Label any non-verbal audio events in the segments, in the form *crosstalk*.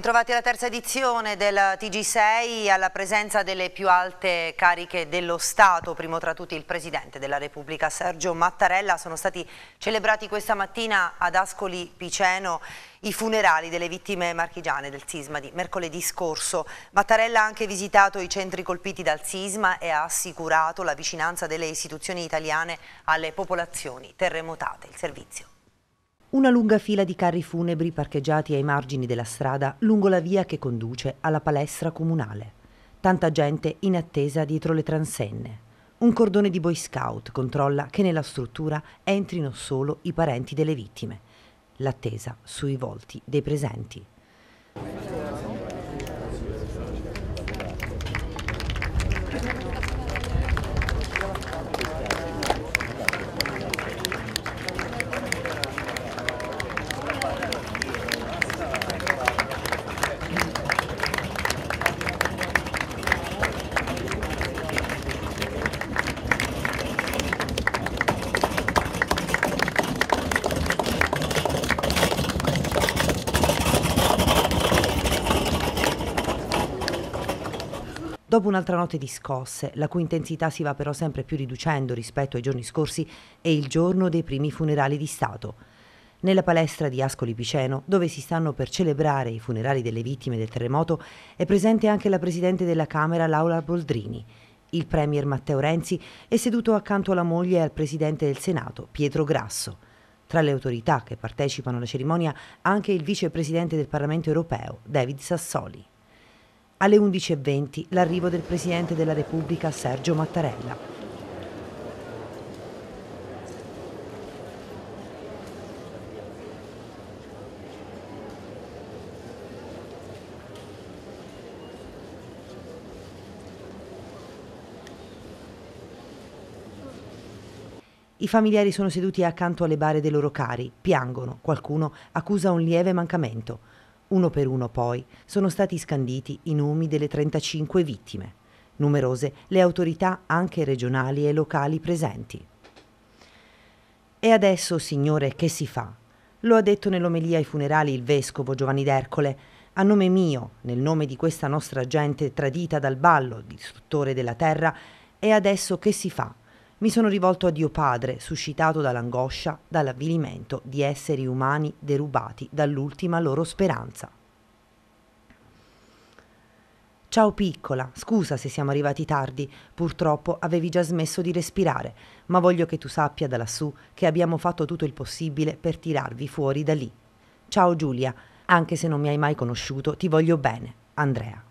Bentrovati alla terza edizione del TG6 alla presenza delle più alte cariche dello Stato, primo tra tutti il Presidente della Repubblica Sergio Mattarella. Sono stati celebrati questa mattina ad Ascoli Piceno i funerali delle vittime marchigiane del sisma di mercoledì scorso. Mattarella ha anche visitato i centri colpiti dal sisma e ha assicurato la vicinanza delle istituzioni italiane alle popolazioni terremotate. Il servizio. Una lunga fila di carri funebri parcheggiati ai margini della strada lungo la via che conduce alla palestra comunale. Tanta gente in attesa dietro le transenne. Un cordone di Boy Scout controlla che nella struttura entrino solo i parenti delle vittime. L'attesa sui volti dei presenti. Dopo un'altra notte di scosse, la cui intensità si va però sempre più riducendo rispetto ai giorni scorsi, è il giorno dei primi funerali di Stato. Nella palestra di Ascoli Piceno, dove si stanno per celebrare i funerali delle vittime del terremoto, è presente anche la Presidente della Camera Laura Boldrini. Il Premier Matteo Renzi è seduto accanto alla moglie e al Presidente del Senato, Pietro Grasso. Tra le autorità che partecipano alla cerimonia anche il Vicepresidente del Parlamento europeo, David Sassoli alle 11.20 l'arrivo del Presidente della Repubblica Sergio Mattarella. I familiari sono seduti accanto alle bare dei loro cari, piangono, qualcuno accusa un lieve mancamento. Uno per uno poi sono stati scanditi i nomi delle 35 vittime, numerose le autorità anche regionali e locali presenti. E adesso, Signore, che si fa? Lo ha detto nell'omelia ai funerali il vescovo Giovanni d'Ercole, a nome mio, nel nome di questa nostra gente tradita dal ballo, distruttore della terra, e adesso che si fa? Mi sono rivolto a Dio Padre, suscitato dall'angoscia, dall'avvilimento di esseri umani derubati dall'ultima loro speranza. Ciao piccola, scusa se siamo arrivati tardi, purtroppo avevi già smesso di respirare, ma voglio che tu sappia da lassù che abbiamo fatto tutto il possibile per tirarvi fuori da lì. Ciao Giulia, anche se non mi hai mai conosciuto, ti voglio bene. Andrea.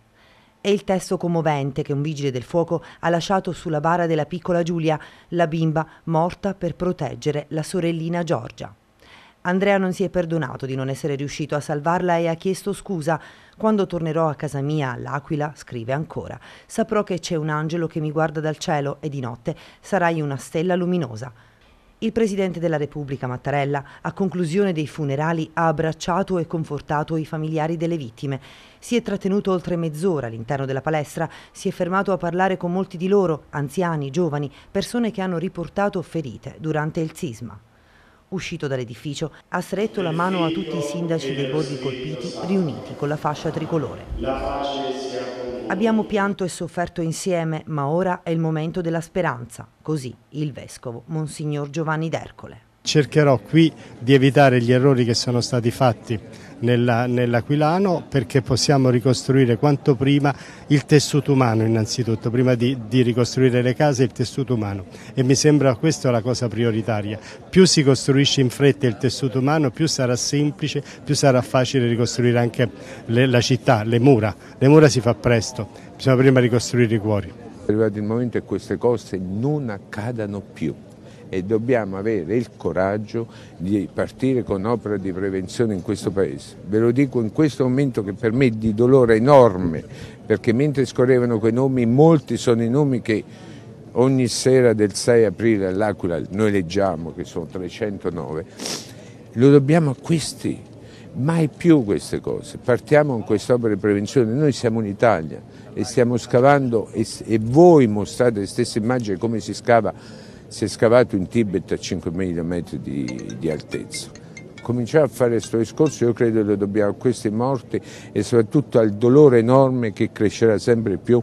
È il testo commovente che un vigile del fuoco ha lasciato sulla bara della piccola Giulia, la bimba morta per proteggere la sorellina Giorgia. Andrea non si è perdonato di non essere riuscito a salvarla e ha chiesto scusa. Quando tornerò a casa mia, all'Aquila, scrive ancora, saprò che c'è un angelo che mi guarda dal cielo e di notte sarai una stella luminosa. Il Presidente della Repubblica Mattarella, a conclusione dei funerali, ha abbracciato e confortato i familiari delle vittime. Si è trattenuto oltre mezz'ora all'interno della palestra, si è fermato a parlare con molti di loro, anziani, giovani, persone che hanno riportato ferite durante il sisma uscito dall'edificio, ha stretto la mano a tutti i sindaci dei borghi colpiti riuniti con la fascia tricolore. Abbiamo pianto e sofferto insieme, ma ora è il momento della speranza, così il vescovo Monsignor Giovanni D'Ercole. Cercherò qui di evitare gli errori che sono stati fatti nella, nell'Aquilano perché possiamo ricostruire quanto prima il tessuto umano innanzitutto, prima di, di, ricostruire le case il tessuto umano e mi sembra questa la cosa prioritaria. Più si costruisce in fretta il tessuto umano più sarà semplice, più sarà facile ricostruire anche le, la città, le mura. Le mura si fa presto, bisogna prima ricostruire i cuori. È arrivato il momento che queste cose non accadano più e dobbiamo avere il coraggio di partire con opera di prevenzione in questo Paese. Ve lo dico in questo momento che per me è di dolore enorme, perché mentre scorrevano quei nomi, molti sono i nomi che ogni sera del 6 aprile all'Aquila noi leggiamo, che sono 309, lo dobbiamo a questi mai più queste cose. Partiamo con quest'opera di prevenzione. Noi siamo in Italia e stiamo scavando e, e voi mostrate le stesse immagini come si scava si è scavato in Tibet a 5.000 metri di, di altezza. Cominciare a fare questo discorso io credo lo dobbiamo a queste morti e soprattutto al dolore enorme che crescerà sempre più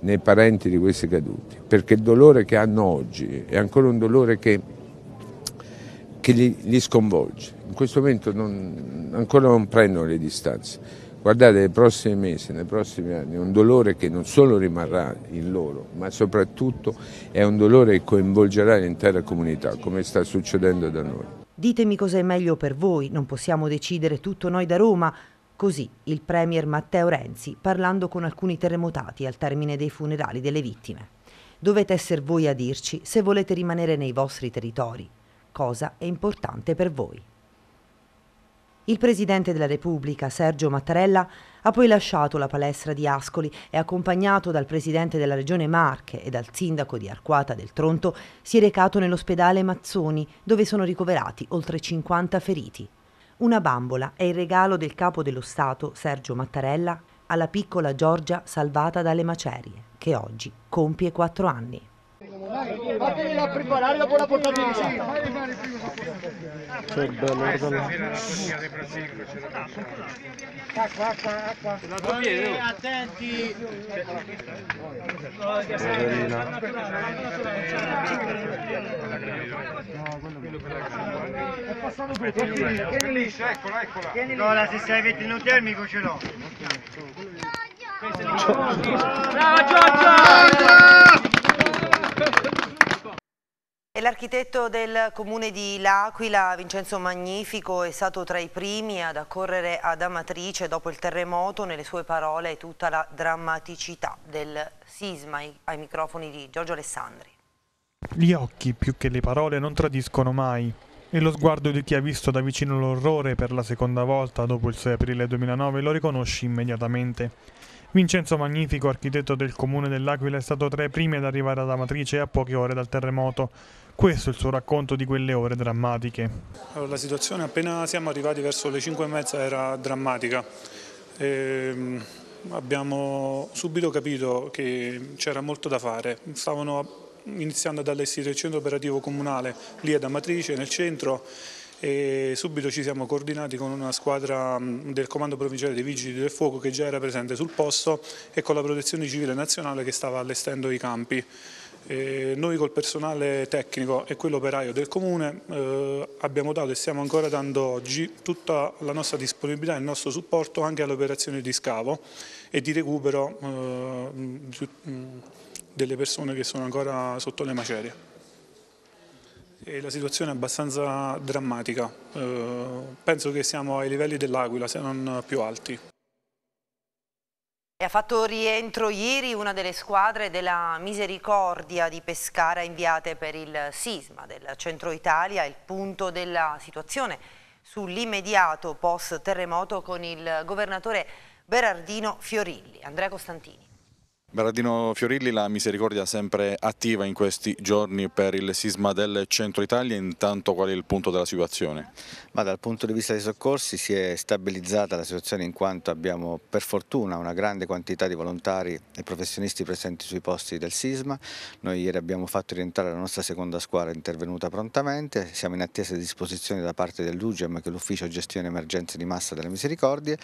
nei parenti di questi caduti, perché il dolore che hanno oggi è ancora un dolore che, che li, li, sconvolge. In questo momento non, ancora non prendono le distanze guardate, nei prossimi mesi, nei prossimi anni, è un dolore che non solo rimarrà in loro, ma soprattutto è un dolore che coinvolgerà l'intera comunità, come sta succedendo da noi. Ditemi cosa è meglio per voi, non possiamo decidere tutto noi da Roma. Così il Premier Matteo Renzi, parlando con alcuni terremotati al termine dei funerali delle vittime. Dovete essere voi a dirci se volete rimanere nei vostri territori, cosa è importante per voi. Il Presidente della Repubblica, Sergio Mattarella, ha poi lasciato la palestra di Ascoli e accompagnato dal Presidente della Regione Marche e dal Sindaco di Arquata del Tronto, si è recato nell'ospedale Mazzoni, dove sono ricoverati oltre 50 feriti. Una bambola è il regalo del Capo dello Stato, Sergio Mattarella, alla piccola Giorgia salvata dalle macerie, che oggi compie quattro anni. Fatela preparare dopo la portata di giro. Che bello, guarda. Stasera Acqua, acqua, acqua. L'altro Attenti. No, quello che è passato tutto. Tieni lì, eccola, eccola. Nicola, se sei venuto termico ce l'ho. Brava Giorgio! Giorgio! L'architetto del comune di L'Aquila, Vincenzo Magnifico, è stato tra i primi ad accorrere ad Amatrice dopo il terremoto, nelle sue parole tutta la drammaticità del sisma ai microfoni di Giorgio Alessandri. Gli occhi, più che le parole, non tradiscono mai. E lo sguardo di chi ha visto da vicino l'orrore per la seconda volta dopo il 6 aprile 2009 lo riconosce immediatamente. Vincenzo Magnifico, architetto del comune dell'Aquila, è stato tra i primi ad arrivare ad Amatrice a poche ore dal terremoto. Questo è il suo racconto di quelle ore drammatiche. Allora, la situazione appena siamo arrivati verso le 5 e mezza era drammatica. Ehm, abbiamo subito capito che c'era molto da fare. Stavano iniziando ad allestire il centro operativo comunale lì ad Amatrice, nel centro e subito ci siamo coordinati con una squadra mm, del Comando Provinciale dei Vigili del Fuoco che già era presente sul posto e con la Protezione Civile Nazionale che stava allestendo i campi. Eh, noi col personale tecnico e quello operaio del Comune eh, abbiamo dato e stiamo ancora dando oggi tutta la nostra disponibilità e il nostro supporto anche alle operazioni di scavo e di recupero eh, mm, mm, delle persone che sono ancora sotto le macerie. E la situazione è abbastanza drammatica, eh, penso che siamo ai livelli dell'Aquila, se non più alti. E ha fatto rientro ieri una delle squadre della misericordia di Pescara inviate per il sisma del centro Italia, il punto della situazione sull'immediato post terremoto con il governatore Berardino Fiorilli. Andrea Costantini. Berardino Fiorilli, la misericordia sempre attiva in questi giorni per il sisma del centro Italia, intanto qual è il punto della situazione? Ma dal punto di vista dei soccorsi si è stabilizzata la situazione in quanto abbiamo per fortuna una grande quantità di volontari e professionisti presenti sui posti del sisma, noi ieri abbiamo fatto rientrare la nostra seconda squadra intervenuta prontamente, siamo in attesa di disposizioni da parte dell'UGEM che è l'ufficio gestione emergenze di massa delle misericordie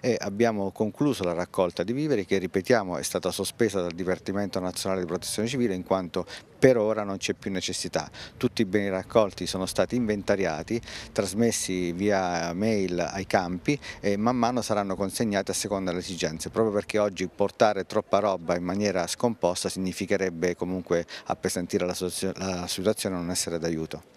e abbiamo concluso la raccolta di viveri che ripetiamo è stata sospesa sospesa dal Dipartimento Nazionale di Protezione Civile in quanto per ora non c'è più necessità. Tutti i beni raccolti sono stati inventariati, trasmessi via mail ai campi e man mano saranno consegnati a seconda delle esigenze, proprio perché oggi portare troppa roba in maniera scomposta significherebbe comunque appesantire la situazione e non essere d'aiuto.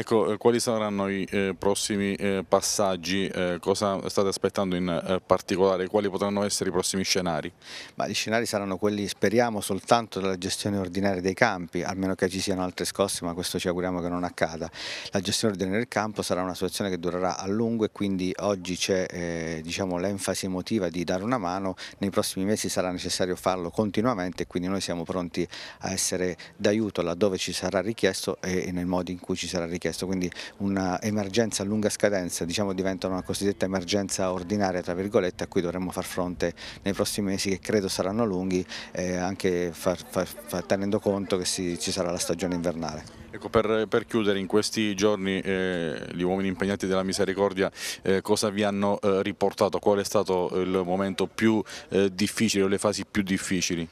Ecco, eh, quali saranno i eh, prossimi eh, passaggi? Eh, cosa state aspettando in eh, particolare? Quali potranno essere i prossimi scenari? Ma gli scenari saranno quelli, speriamo, soltanto della gestione ordinaria dei campi, almeno che ci siano altre scosse, ma questo ci auguriamo che non accada. La gestione ordinaria del campo sarà una situazione che durerà a lungo e quindi oggi c'è eh, diciamo, l'enfasi emotiva di dare una mano, nei prossimi mesi sarà necessario farlo continuamente e quindi noi siamo pronti a essere d'aiuto laddove ci sarà richiesto e nel modo in cui ci sarà richiesto richiesto, quindi un'emergenza a lunga scadenza diciamo, diventa una cosiddetta emergenza ordinaria tra virgolette a cui dovremmo far fronte nei prossimi mesi che credo saranno lunghi eh, anche far, far, far, tenendo conto che si, ci sarà la stagione invernale. Ecco, per, per, chiudere, in questi giorni eh, gli uomini impegnati della misericordia eh, cosa vi hanno eh, riportato? Qual è stato eh, il momento più eh, difficile o le fasi più difficili?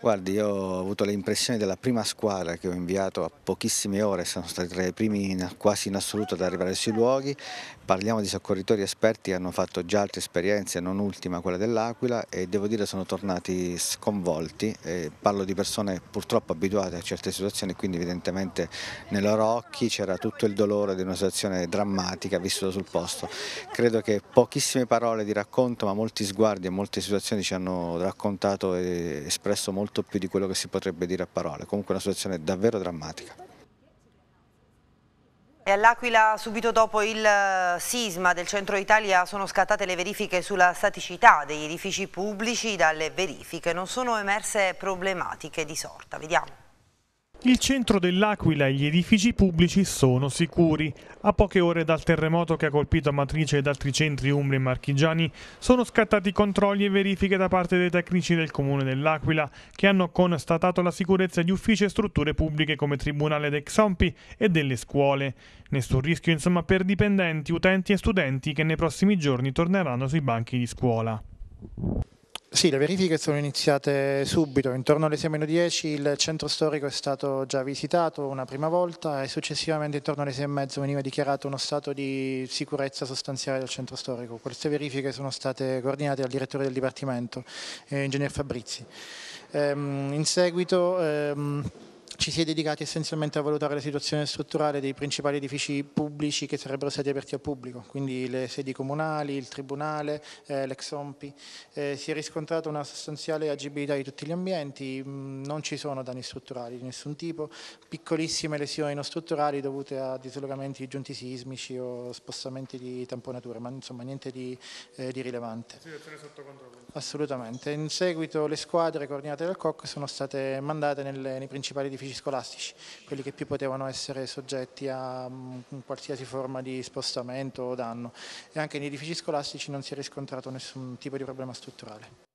Guardi, io ho avuto le impressioni della prima squadra che ho inviato a pochissime ore, sono stati tra i primi in, quasi in assoluto ad arrivare sui luoghi, parliamo di soccorritori esperti che hanno fatto già altre esperienze, non ultima quella dell'Aquila e devo dire sono tornati sconvolti, eh, parlo di persone purtroppo abituate a certe situazioni quindi evidentemente nei loro occhi c'era tutto il dolore di una situazione drammatica vissuta sul posto, credo che pochissime parole di racconto ma molti sguardi e molte situazioni ci hanno raccontato e espresso molto molto più di quello che si potrebbe dire a parole, comunque una situazione davvero drammatica. E all'Aquila, subito dopo il eh, sisma del centro Italia, sono scattate le verifiche sulla staticità degli edifici pubblici. Dalle verifiche non sono emerse problematiche di sorta. Vediamo. Il centro dell'Aquila e gli edifici pubblici sono sicuri. A poche ore dal terremoto che ha colpito Matrice ed altri centri umbri e marchigiani sono scattati controlli e verifiche da parte dei tecnici del comune dell'Aquila che hanno constatato la sicurezza di uffici e strutture pubbliche come Tribunale dei Xompi e delle scuole. Nessun rischio insomma per dipendenti, utenti e studenti che nei prossimi giorni torneranno sui banchi di scuola. Sì, le verifiche sono iniziate subito, intorno alle 6.10 il centro storico è stato già visitato una prima volta e successivamente intorno alle 6.30 veniva dichiarato uno stato di sicurezza sostanziale del centro storico. Queste verifiche sono state coordinate dal direttore del Dipartimento, eh, Ingegner Fabrizi. Ehm, in seguito... Ehm, ci si è dedicati essenzialmente a valutare la situazione strutturale dei principali edifici pubblici che sarebbero stati aperti al pubblico, quindi le sedi comunali, il Tribunale, eh, l'ex-OMPI. Eh, si è riscontrata una sostanziale agibilità di tutti gli ambienti, mm, non ci sono danni strutturali di nessun tipo, piccolissime lesioni non strutturali dovute a dislocamenti di giunti sismici o spostamenti di tamponature, ma insomma niente di, eh, di rilevante. sotto controllo. Assolutamente. In seguito le squadre coordinate dal COC sono state mandate nelle, nei principali edifici sacrifici scolastici, quelli che più potevano essere soggetti a mm, qualsiasi forma di spostamento o danno e anche negli edifici scolastici non si è riscontrato nessun tipo di problema strutturale.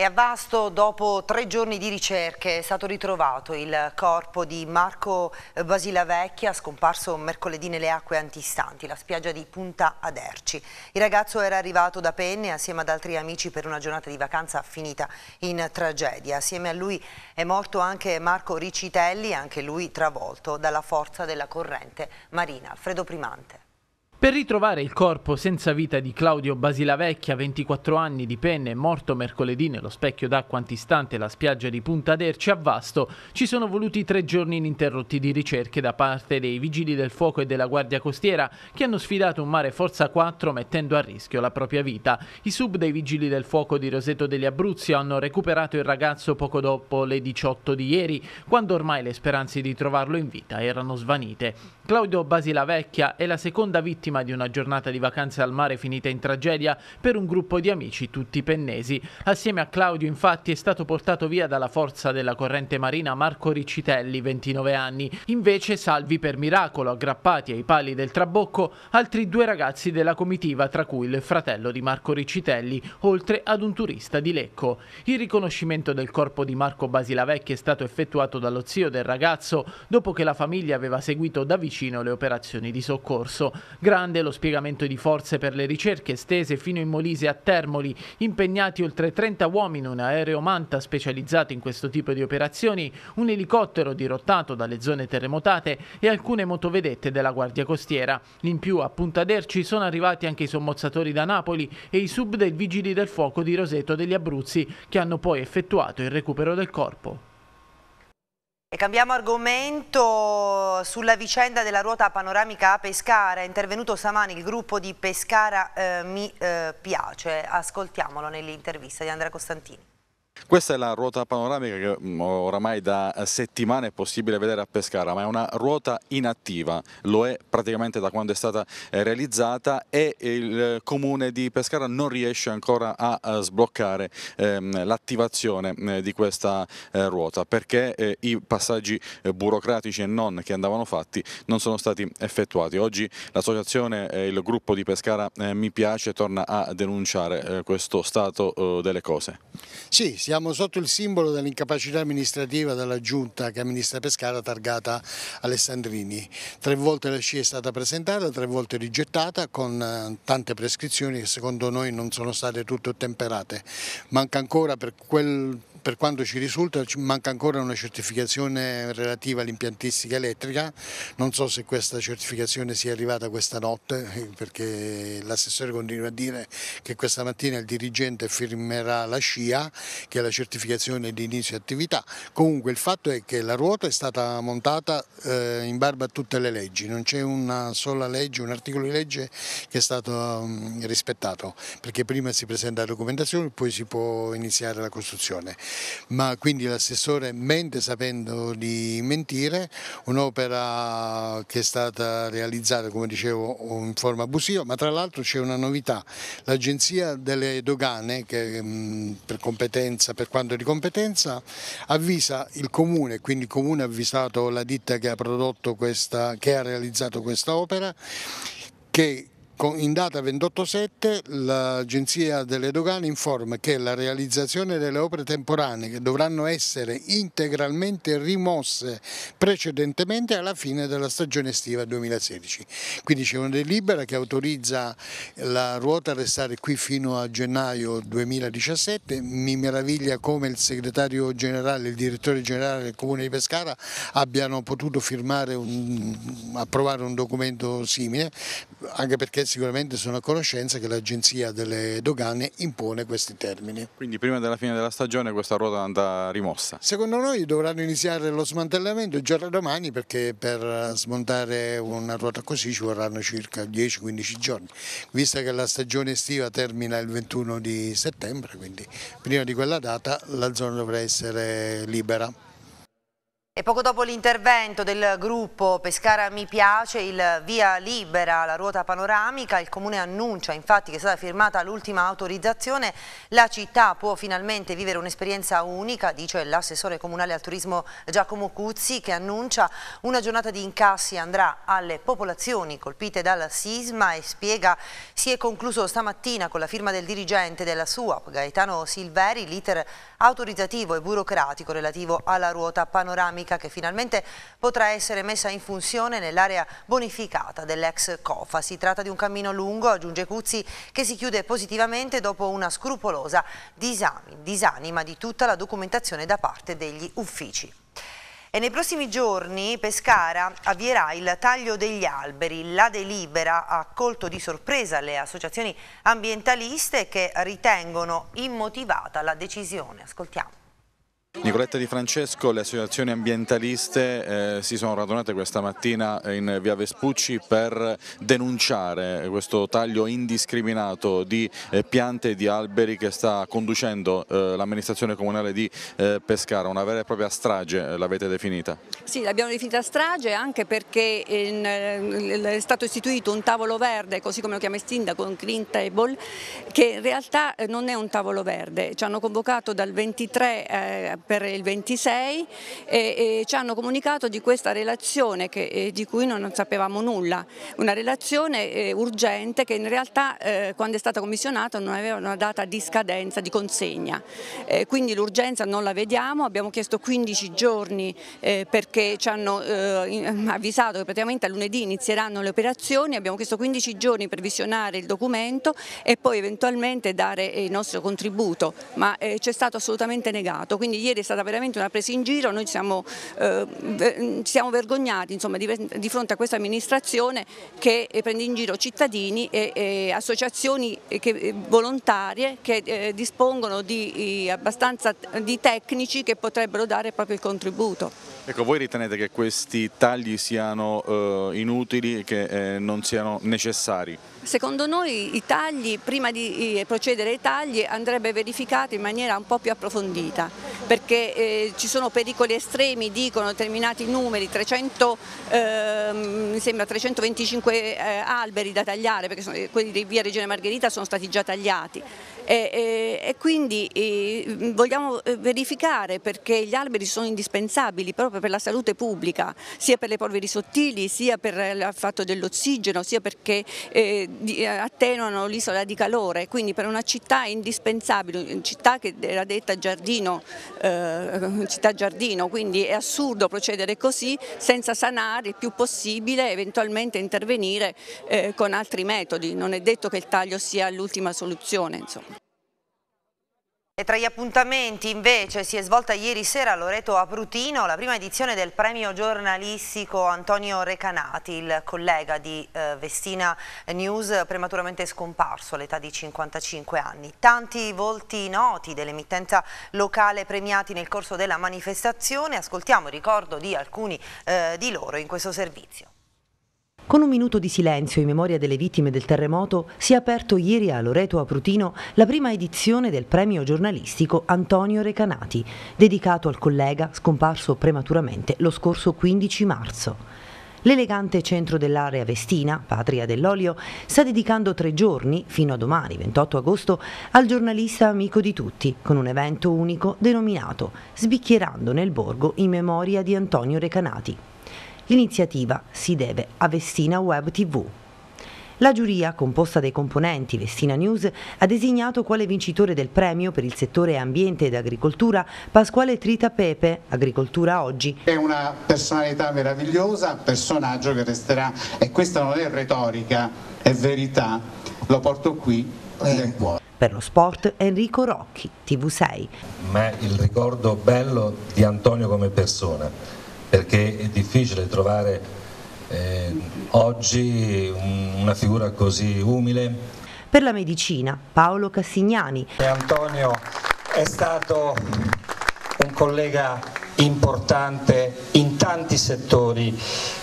E a Vasto, dopo tre giorni di ricerche, è stato ritrovato il corpo di Marco Basilavecchia, scomparso mercoledì nelle acque antistanti, la spiaggia di Punta Aderci. Il ragazzo era arrivato da Penne assieme ad altri amici per una giornata di vacanza finita in tragedia. Assieme a lui è morto anche Marco Ricitelli, anche lui travolto dalla forza della corrente marina. Alfredo Primante. Per ritrovare il corpo senza vita di Claudio Basilavecchia, 24 anni di penne, morto mercoledì nello specchio d'acqua antistante la spiaggia di Punta d'Erci a Vasto, ci sono voluti tre giorni ininterrotti di ricerche da parte dei vigili del fuoco e della guardia costiera che hanno sfidato un mare Forza 4 mettendo a rischio la propria vita. I sub dei vigili del fuoco di Roseto degli Abruzzi hanno recuperato il ragazzo poco dopo le 18 di ieri, quando ormai le speranze di trovarlo in vita erano svanite. Claudio Basilavecchia è la seconda vittima vittima di una giornata di vacanze al mare finita in tragedia per un gruppo di amici tutti pennesi. Assieme a Claudio infatti è stato portato via dalla forza della corrente marina Marco Riccitelli, 29 anni. Invece salvi per miracolo, aggrappati ai pali del trabocco, altri due ragazzi della comitiva, tra cui il fratello di Marco Riccitelli, oltre ad un turista di Lecco. Il riconoscimento del corpo di Marco Basilavecchi è stato effettuato dallo zio del ragazzo dopo che la famiglia aveva seguito da vicino le operazioni di soccorso. Grazie grande lo spiegamento di forze per le ricerche estese fino in Molise a Termoli, impegnati oltre 30 uomini, un aereo Manta specializzato in questo tipo di operazioni, un elicottero dirottato dalle zone terremotate e alcune motovedette della Guardia Costiera. In più a Punta d'Erci sono arrivati anche i sommozzatori da Napoli e i sub del Vigili del Fuoco di Roseto degli Abruzzi che hanno poi effettuato il recupero del corpo. E cambiamo argomento sulla vicenda della ruota panoramica a Pescara. È intervenuto Samani, il gruppo di Pescara eh, Mi eh, Piace. Ascoltiamolo nell'intervista di Andrea Costantini. Questa è la ruota panoramica che mm, oramai da eh, settimane è possibile vedere a Pescara, ma è una ruota inattiva, lo è praticamente da quando è stata eh, realizzata e il eh, comune di Pescara non riesce ancora a sbloccare ehm, l'attivazione di questa ruota perché i passaggi burocratici e non che andavano fatti non sono stati effettuati. Oggi l'associazione e il gruppo di Pescara Mi Piace torna a denunciare questo stato delle cose. Sì, sì siamo sotto il simbolo dell'incapacità amministrativa della Giunta che amministra Pescara targata Alessandrini. Tre volte la scia è stata presentata, tre volte rigettata con eh, tante prescrizioni che secondo noi non sono state tutte ottemperate. Manca ancora per quel per quanto ci risulta manca ancora una certificazione relativa all'impiantistica elettrica, non so se questa certificazione sia arrivata questa notte eh, perché l'assessore continua a dire che questa mattina il dirigente firmerà la SCIA che è la certificazione di inizio attività, comunque il fatto è che la ruota è stata montata eh, in barba a tutte le leggi, non c'è una sola legge, un articolo di legge che è stato mm, rispettato perché prima si presenta la documentazione e poi si può iniziare la costruzione ma quindi l'assessore mente sapendo di mentire, un'opera che è stata realizzata come dicevo in forma abusiva, ma tra l'altro c'è una novità, l'agenzia delle dogane che mm, per, per quanto di competenza avvisa il comune, quindi il comune ha avvisato la ditta che ha, questa, che ha realizzato questa opera che in data 28.7 l'Agenzia delle Dogane informa che la realizzazione delle opere temporanee che dovranno essere integralmente rimosse precedentemente alla fine della stagione estiva 2016. Quindi c'è una delibera che autorizza la ruota a restare qui fino a gennaio 2017. Mi meraviglia come il segretario generale, il direttore generale del Comune di Pescara abbiano potuto firmare, un, approvare un documento simile, anche perché sicuramente sono a conoscenza che l'agenzia delle dogane impone questi termini. Quindi prima della fine della stagione questa ruota andrà rimossa? Secondo noi dovranno iniziare lo smantellamento già da domani perché per eh, smontare una ruota così ci vorranno circa 10-15 giorni, vista che la stagione estiva termina il 21 di settembre, quindi prima di quella data la zona dovrà essere libera. E poco dopo l'intervento del gruppo Pescara Mi Piace, il via libera la ruota panoramica, il comune annuncia infatti che è stata firmata l'ultima autorizzazione, la città può finalmente vivere un'esperienza unica, dice l'assessore comunale al turismo Giacomo Cuzzi che annuncia una giornata di incassi andrà alle popolazioni colpite dal sisma e spiega si è concluso stamattina con la firma del dirigente della SUAP Gaetano Silveri l'iter autorizzativo e burocratico relativo alla ruota panoramica idraulica che finalmente potrà essere messa in funzione nell'area bonificata dell'ex COFA. Si tratta di un cammino lungo, aggiunge Cuzzi, che si chiude positivamente dopo una scrupolosa disanima di tutta la documentazione da parte degli uffici. E nei prossimi giorni Pescara avvierà il taglio degli alberi. La delibera ha colto di sorpresa le associazioni ambientaliste che ritengono immotivata la decisione. Ascoltiamo. Nicoletta Di Francesco, le associazioni ambientaliste eh, si sono radunate questa mattina in via Vespucci per denunciare questo taglio indiscriminato di eh, piante e di alberi che sta conducendo eh, l'amministrazione comunale di eh, Pescara, una vera e propria strage eh, l'avete definita. Sì, l'abbiamo definita strage anche perché in, eh, è stato istituito un tavolo verde, così come lo chiama il sindaco, un clean table, che in realtà eh, non è un tavolo verde. Ci hanno convocato dal 23 eh, per il 26 e, e, ci hanno comunicato di questa relazione che, di cui non sapevamo nulla. Una relazione urgente che in realtà quando è stata commissionata non aveva una data di scadenza, di consegna. quindi l'urgenza non la vediamo, abbiamo chiesto 15 giorni perché che ci hanno eh, *laughs* avvisato che praticamente a lunedì inizieranno le operazioni, abbiamo chiesto 15 giorni per visionare il documento e poi eventualmente dare eh, il nostro contributo, ma eh, ci è stato assolutamente negato, quindi ieri è stata veramente una presa in giro, noi siamo, eh, mm, siamo vergognati insomma, di, di, fronte a questa amministrazione che eh, prende in giro cittadini e, e associazioni eh, che, volontarie che eh, dispongono di, abbastanza di tecnici che potrebbero dare proprio il contributo. Ecco, voi ritenete che questi tagli siano eh, inutili che eh, non siano necessari? Secondo noi i tagli, prima di procedere ai tagli, andrebbe verificato in maniera un po' più approfondita, perché eh, ci sono pericoli estremi, dicono determinati numeri, 300, eh, sembra 325 eh, alberi da tagliare, perché sono, eh, quelli di via Regione Margherita sono stati già tagliati e, e, e quindi e, eh, vogliamo eh, verificare perché gli alberi sono indispensabili proprio per la salute pubblica, sia per le polveri sottili, sia per il fatto dell'ossigeno, sia perché eh, attenuano l'isola di calore, quindi per una città è indispensabile, una città che era detta giardino, eh, città giardino, quindi è assurdo procedere così senza sanare il più possibile, eventualmente intervenire eh, con altri metodi, non è detto che il taglio sia l'ultima soluzione. Insomma. E tra gli appuntamenti invece si è svolta ieri sera a Loreto Aprutino la prima edizione del premio giornalistico Antonio Recanati, il collega di eh, Vestina News prematuramente scomparso all'età di 55 anni. Tanti volti noti dell'emittenza locale premiati nel corso della manifestazione, ascoltiamo il ricordo di alcuni eh, di loro in questo servizio. Con un minuto di silenzio in memoria delle vittime del terremoto si è aperto ieri a Loreto Aprutino la prima edizione del premio giornalistico Antonio Recanati, dedicato al collega scomparso prematuramente lo scorso 15 marzo. L'elegante centro dell'area Vestina, patria dell'olio, sta dedicando tre giorni, fino a domani 28 agosto, al giornalista amico di tutti, con un evento unico denominato Sbicchierando nel borgo in memoria di Antonio Recanati. L'iniziativa si deve a Vestina Web TV. La giuria, composta dai componenti Vestina News, ha designato quale vincitore del premio per il settore ambiente ed agricoltura Pasquale Trita Pepe, Agricoltura Oggi. È una personalità meravigliosa, un personaggio che resterà, e questa non è retorica, è verità, lo porto qui nel eh. cuore. Per lo sport Enrico Rocchi, TV6. Ma il ricordo bello di Antonio come persona perché è difficile trovare eh, oggi una figura così umile. Per la medicina Paolo Cassignani. Antonio è stato un collega importante in tanti settori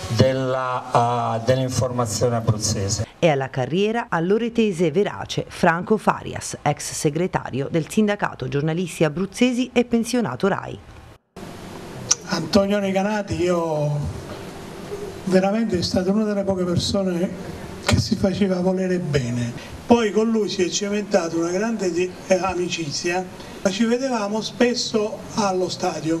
dell'informazione abruzzese. E alla carriera all'oretese verace Franco Farias, ex segretario del sindacato giornalisti abruzzesi e pensionato RAI. Antonio Recanati io veramente è stato una delle poche persone che si faceva volere bene. Poi con lui si è cimentato una grande eh, amicizia, ma ci vedevamo spesso allo stadio,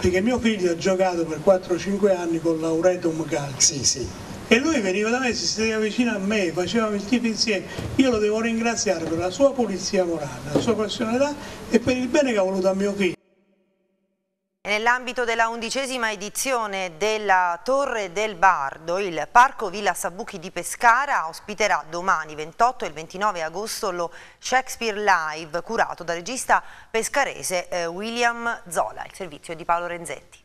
perché mio figlio ha giocato per 4-5 anni con l'Auretum Calcio. Sì, sì. E lui veniva da me, si sedeva vicino a me, facevamo il tifo insieme. Io lo devo ringraziare per la sua pulizia morale, la sua passionalità e per il bene che ha voluto a mio figlio. Nell'ambito della undicesima edizione della Torre del Bardo, il Parco Villa Sabuchi di Pescara ospiterà domani 28 e il 29 agosto lo Shakespeare Live curato dal regista pescarese eh, William Zola. Il servizio di Paolo Renzetti.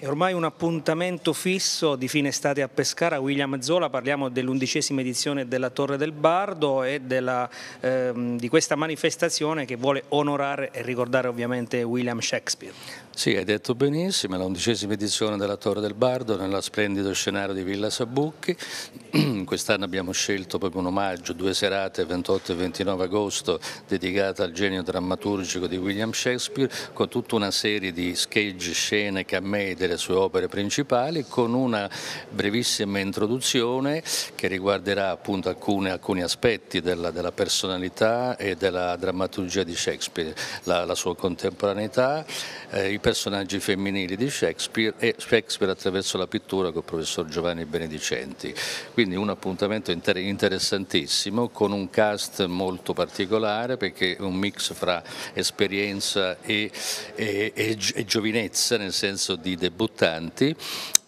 È ormai un appuntamento fisso di fine estate a Pescara, William Zola, parliamo dell'undicesima edizione della Torre del Bardo e della, ehm, di questa manifestazione che vuole onorare e ricordare ovviamente William Shakespeare. Sì, hai detto benissimo, è l'undicesima edizione della Torre del Bardo nello splendido scenario di Villa Sabucchi. *clears throat* Quest'anno abbiamo scelto proprio un omaggio, due serate, 28 e 29 agosto, dedicata al genio drammaturgico di William Shakespeare, con tutta una serie di sketch, scene, cammelli, delle sue opere principali con una brevissima introduzione che riguarderà appunto alcune, alcuni aspetti della, della, personalità e della drammaturgia di Shakespeare, la, la sua contemporaneità, eh, i personaggi femminili di Shakespeare e Shakespeare attraverso la pittura col professor Giovanni Benedicenti. Quindi un appuntamento inter interessantissimo con un cast molto particolare perché è un mix fra esperienza e, e, e, e giovinezza nel senso di De buttanti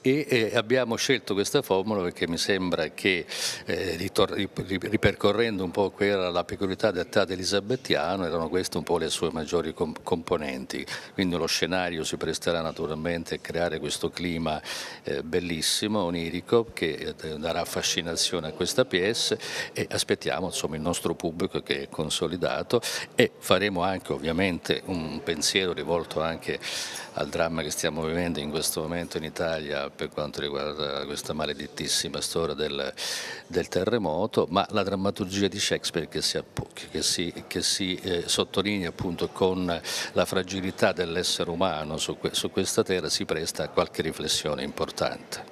e eh, abbiamo scelto questa formula perché mi sembra che eh, ripercorrendo un po' quella la peculiarità del elisabettiano erano queste un po' le sue maggiori comp componenti, quindi lo scenario si presterà naturalmente a creare questo clima eh, bellissimo, onirico, che eh, darà fascinazione a questa pièce e aspettiamo insomma, il nostro pubblico che è consolidato e faremo anche ovviamente un pensiero rivolto anche al dramma che stiamo vivendo in questo momento in Italia per quanto riguarda questa maledettissima storia del, del terremoto, ma la drammaturgia di Shakespeare che si, che si, che si eh, sottolinea appunto con la fragilità dell'essere umano su, su questa terra si presta a qualche riflessione importante.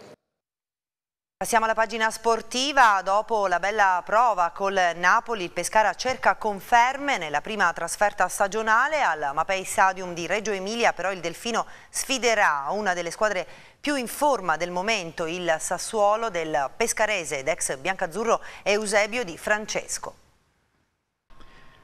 Passiamo alla pagina sportiva, dopo la bella prova col Napoli, il Pescara cerca conferme nella prima trasferta stagionale al Mapei Stadium di Reggio Emilia, però il Delfino sfiderà una delle squadre più in forma del momento, il Sassuolo del Pescarese ed ex Biancazzurro Eusebio di Francesco.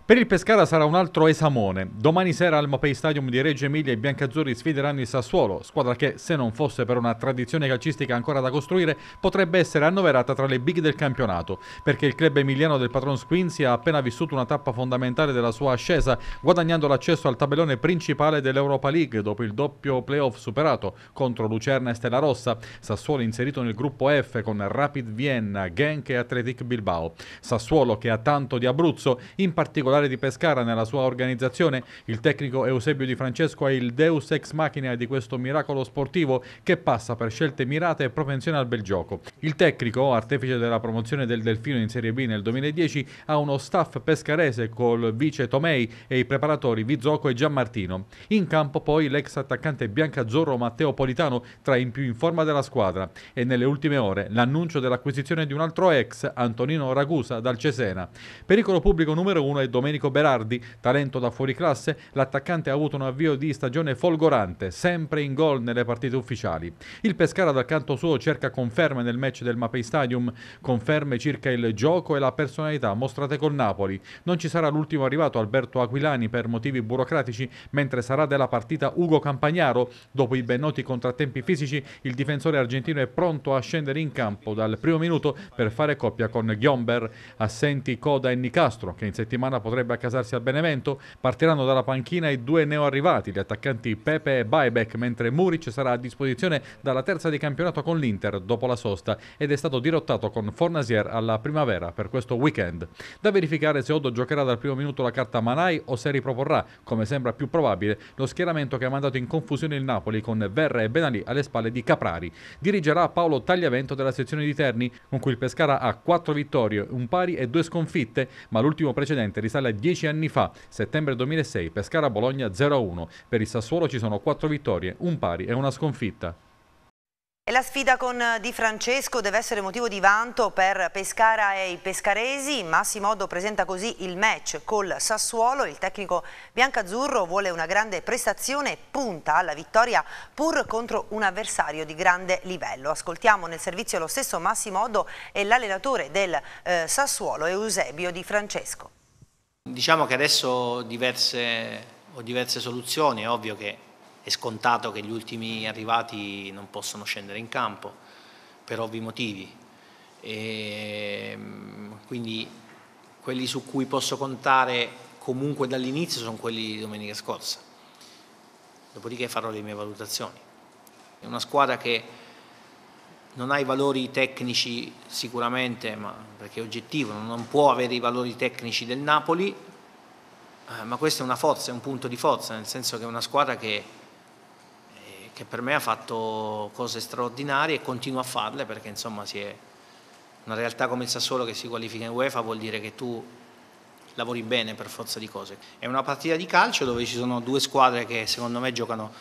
Per il Pescara sarà un altro esamone. Domani sera al Mapei Stadium di Reggio Emilia i biancazzurri sfideranno il Sassuolo, squadra che, se non fosse per una tradizione calcistica ancora da costruire, potrebbe essere annoverata tra le big del campionato, perché il club emiliano del patron Squinzi ha appena vissuto una tappa fondamentale della sua ascesa, guadagnando l'accesso al tabellone principale dell'Europa League dopo il doppio playoff superato contro Lucerna e Stella Rossa, Sassuolo inserito nel gruppo F con Rapid Vienna, Genk e Athletic Bilbao. Sassuolo che ha tanto di Abruzzo, in particolare particolare di Pescara nella sua organizzazione. Il tecnico Eusebio Di Francesco è il deus ex machina di questo miracolo sportivo che passa per scelte mirate e propensione al bel gioco. Il tecnico, artefice della promozione del Delfino in Serie B nel 2010, ha uno staff pescarese col vice Tomei e i preparatori Vizoco e Gianmartino. In campo poi l'ex attaccante biancazzurro Matteo Politano tra i più in forma della squadra e nelle ultime ore l'annuncio dell'acquisizione di un altro ex, Antonino Ragusa, dal Cesena. Pericolo pubblico numero uno è domenica Domenico Berardi, talento da fuori classe, l'attaccante ha avuto un avvio di stagione folgorante, sempre in gol nelle partite ufficiali. Il Pescara dal canto suo cerca conferme nel match del Mapei Stadium, conferme circa il gioco e la personalità mostrate col Napoli. Non ci sarà l'ultimo arrivato Alberto Aquilani per motivi burocratici, mentre sarà della partita Ugo Campagnaro. Dopo i ben noti contrattempi fisici, il difensore argentino è pronto a scendere in campo dal primo minuto per fare coppia con Ghiomber. Assenti Coda e Nicastro, che in settimana potrebbero dovrebbe accasarsi al Benevento. Partiranno dalla panchina i due neoarrivati, gli attaccanti Pepe e Buyback, mentre Muric sarà a disposizione dalla terza di campionato con l'Inter dopo la sosta ed è stato dirottato con Fornasier alla primavera per questo weekend. Da verificare se Oddo giocherà dal primo minuto la carta Manai o se riproporrà, come sembra più probabile, lo schieramento che ha mandato in confusione il Napoli con Verre e Benalì alle spalle di Caprari. Dirigerà Paolo Tagliavento della sezione di Terni, con cui il Pescara ha 4 vittorie, un pari e due sconfitte, ma l'ultimo precedente risale Mondiale dieci anni fa, settembre 2006, Pescara-Bologna 0-1. Per il Sassuolo ci sono quattro vittorie, un pari e una sconfitta. E la sfida con eh, Di Francesco deve essere motivo di vanto per Pescara e i pescaresi. Massimodo presenta così il match col Sassuolo. Il tecnico biancazzurro vuole una grande prestazione e punta alla vittoria pur contro un avversario di grande livello. Ascoltiamo nel servizio lo stesso Massimodo e l'allenatore del eh, Sassuolo Eusebio Di Francesco. Diciamo che adesso ho diverse, ho diverse soluzioni, è ovvio che è scontato che gli ultimi arrivati non possono scendere in campo per ovvi motivi, e ehm, quindi quelli su cui posso contare comunque dall'inizio sono quelli di domenica scorsa, dopodiché farò le mie valutazioni. È una squadra che non ha i valori tecnici sicuramente, ma perché è oggettivo, non può avere i valori tecnici del Napoli, eh, ma questa è una forza, è un punto di forza, nel senso che è una squadra che, eh, che per me ha fatto cose straordinarie e continua a farle perché insomma si è una realtà come il Sassuolo che si qualifica in UEFA vuol dire che tu lavori bene per forza di cose. È una partita di calcio dove ci sono due squadre che secondo me giocano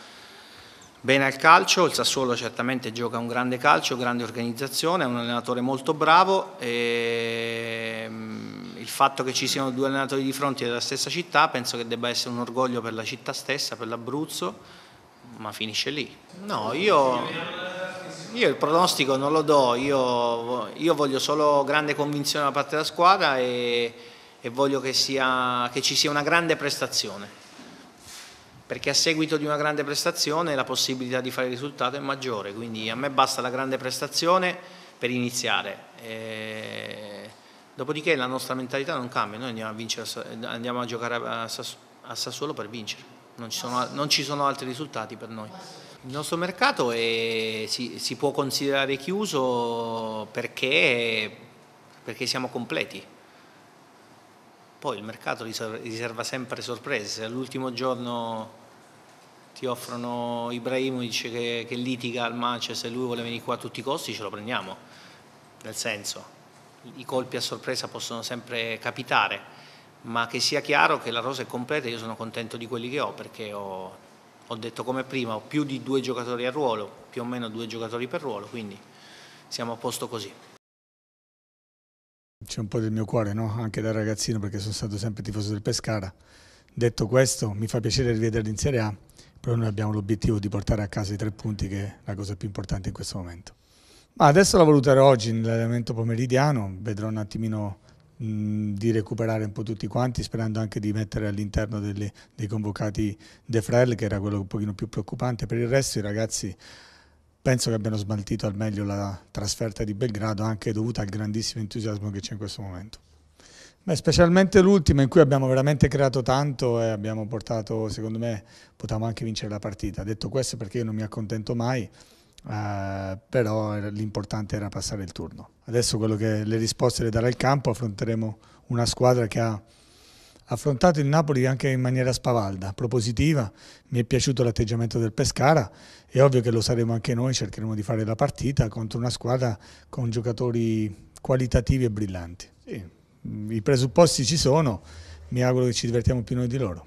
bene al calcio, il Sassuolo certamente gioca un grande calcio, grande organizzazione, è un allenatore molto bravo e mm, il fatto che ci siano due allenatori di fronte della stessa città penso che debba essere un orgoglio per la città stessa, per l'Abruzzo, ma finisce lì. No, io, io, il pronostico non lo do, io, io, voglio solo grande convinzione da parte della squadra e, e voglio che, sia, che ci sia una grande prestazione perché a seguito di una grande prestazione la possibilità di fare il risultato è maggiore, quindi a me basta la grande prestazione per iniziare. E... Eh, dopodiché la nostra mentalità non cambia, noi andiamo a, vincere, andiamo a giocare a, Sassuolo per vincere, non ci, sono, non ci, sono, altri risultati per noi. Il nostro mercato è, si, si, può considerare chiuso perché, perché siamo completi poi il mercato riserva sempre sorprese, all'ultimo giorno ti offrono Ibrahimovic che, che litiga al Manchester, se lui vuole venire qua a tutti i costi ce lo prendiamo, nel senso i colpi a sorpresa possono sempre capitare, ma che sia chiaro che la rosa è completa, io sono contento di quelli che ho perché ho, ho detto come prima, ho più di due giocatori a ruolo, più o meno due giocatori per ruolo, quindi siamo a posto così c'è un po' del mio cuore, no? anche da ragazzino, perché sono stato sempre tifoso del Pescara. Detto questo, mi fa piacere rivederli in Serie A, però noi abbiamo l'obiettivo di portare a casa i tre punti, che è la cosa più importante in questo momento. Ma adesso la valuterò oggi nell'allenamento pomeridiano, vedrò un attimino di recuperare un po' tutti quanti, sperando anche di mettere all'interno dei convocati De Frel, che era quello un pochino più preoccupante. Per il resto i ragazzi penso che abbiano smaltito al meglio la trasferta di Belgrado anche dovuta al grandissimo entusiasmo che c'è in questo momento. Beh, specialmente l'ultima in cui abbiamo veramente creato tanto e abbiamo portato, secondo me, potevamo anche vincere la partita. Detto questo perché io non mi accontento mai, eh, però l'importante era passare il turno. Adesso quello che le risposte le darà il campo, affronteremo una squadra che ha affrontato il Napoli anche in maniera spavalda, propositiva, mi è piaciuto l'atteggiamento del Pescara, è ovvio che lo saremo anche noi, cercheremo di fare la partita contro una squadra con giocatori qualitativi e brillanti. Sì, I presupposti ci sono, mi auguro che ci divertiamo più noi di loro.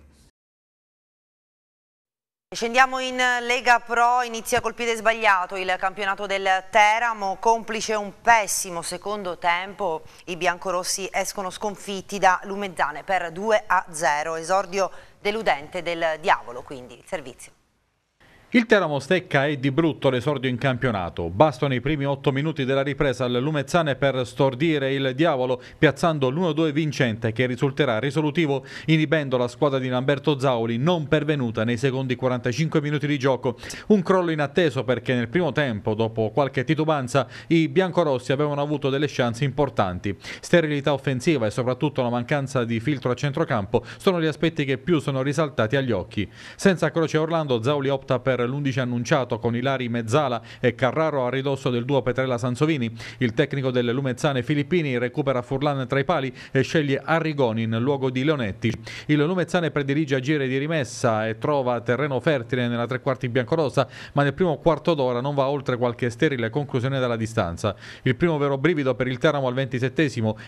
Scendiamo in Lega Pro, inizia col piede sbagliato il campionato del Teramo, complice un pessimo secondo tempo, i biancorossi escono sconfitti da Lumezzane per 2 a 0, esordio deludente del diavolo quindi servizio. Il Teramo stecca è di brutto l'esordio in campionato. Bastano i primi 8 minuti della ripresa al Lumezzane per stordire il diavolo, piazzando l'1-2 vincente che risulterà risolutivo, inibendo la squadra di Lamberto Zauli non pervenuta nei secondi 45 minuti di gioco. Un crollo inatteso perché nel primo tempo, dopo qualche titubanza, i biancorossi avevano avuto delle chance importanti. Sterilità offensiva e soprattutto la mancanza di filtro a centrocampo sono gli aspetti che più sono risaltati agli occhi. Senza Croce Orlando, Zauli opta per per l'11 annunciato con Ilari Mezzala e Carraro a ridosso del duo Petrella-Sansovini. Il tecnico delle Lumezzane Filippini recupera Furlan tra i pali e sceglie Arrigoni in luogo di Leonetti. Il Lumezzane predilige a gire di rimessa e trova terreno fertile nella tre quarti biancorossa, ma nel primo quarto d'ora non va oltre qualche sterile conclusione dalla distanza. Il primo vero brivido per il Teramo al 27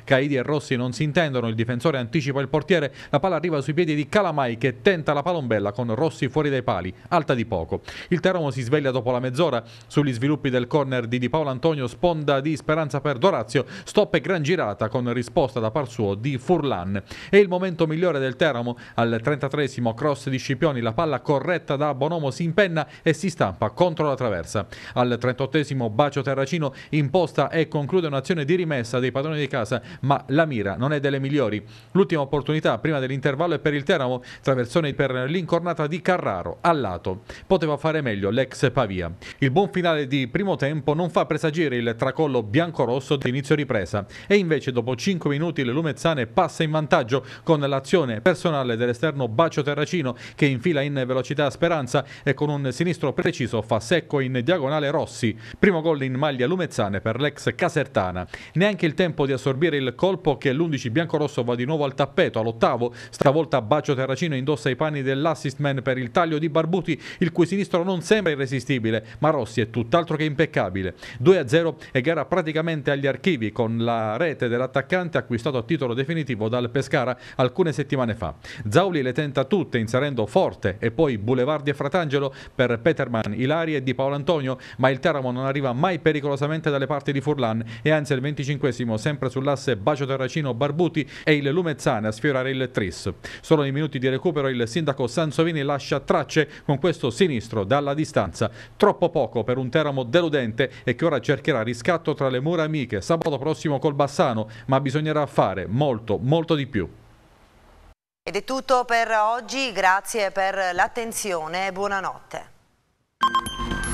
Caidi e Rossi non si intendono, il difensore anticipa il portiere, la palla arriva sui piedi di Calamai che tenta la palombella con Rossi fuori dai pali, alta di poco. Il Teramo si sveglia dopo la mezz'ora sugli sviluppi del corner di Di Paolo Antonio, sponda di speranza per Dorazio, stop e gran girata con risposta da par suo di Furlan. È il momento migliore del Teramo, al 33 cross di Scipioni, la palla corretta da Bonomo si impenna e si stampa contro la traversa. Al 38 Bacio Terracino imposta e conclude un'azione di rimessa dei padroni di casa, ma la mira non è delle migliori. L'ultima opportunità prima dell'intervallo è per il Teramo, traversone per l'incornata di Carraro, a lato. Poteva poteva fare meglio l'ex Pavia. Il buon finale di primo tempo non fa presagire il tracollo bianco-rosso biancorosso d'inizio ripresa e invece dopo 5 minuti le Lumezzane passa in vantaggio con l'azione personale dell'esterno Bacio Terracino che infila in velocità Speranza e con un sinistro preciso fa secco in diagonale Rossi. Primo gol in maglia Lumezzane per l'ex Casertana. Neanche il tempo di assorbire il colpo che l'11 biancorosso va di nuovo al tappeto all'ottavo, stavolta Bacio Terracino indossa i panni dell'assist man per il taglio di Barbuti il cui sinistro sinistro non sembra irresistibile, ma Rossi è tutt'altro che impeccabile. 2-0 e gara praticamente agli archivi con la rete dell'attaccante acquistato a titolo definitivo dal Pescara alcune settimane fa. Zauli le tenta tutte inserendo Forte e poi Boulevardi e Fratangelo per Peterman, Ilari e Di Paolo Antonio, ma il Teramo non arriva mai pericolosamente dalle parti di Furlan e anzi il 25 sempre sull'asse Bacio Terracino Barbuti e il Lumezzane a sfiorare il Tris. Solo nei minuti di recupero il sindaco Sansovini lascia tracce con questo sinistro sinistro dalla distanza. Troppo poco per un Teramo deludente e che ora cercherà riscatto tra le mura amiche sabato prossimo col Bassano, ma bisognerà fare molto, molto di più. Ed è tutto per oggi, grazie per l'attenzione e buonanotte.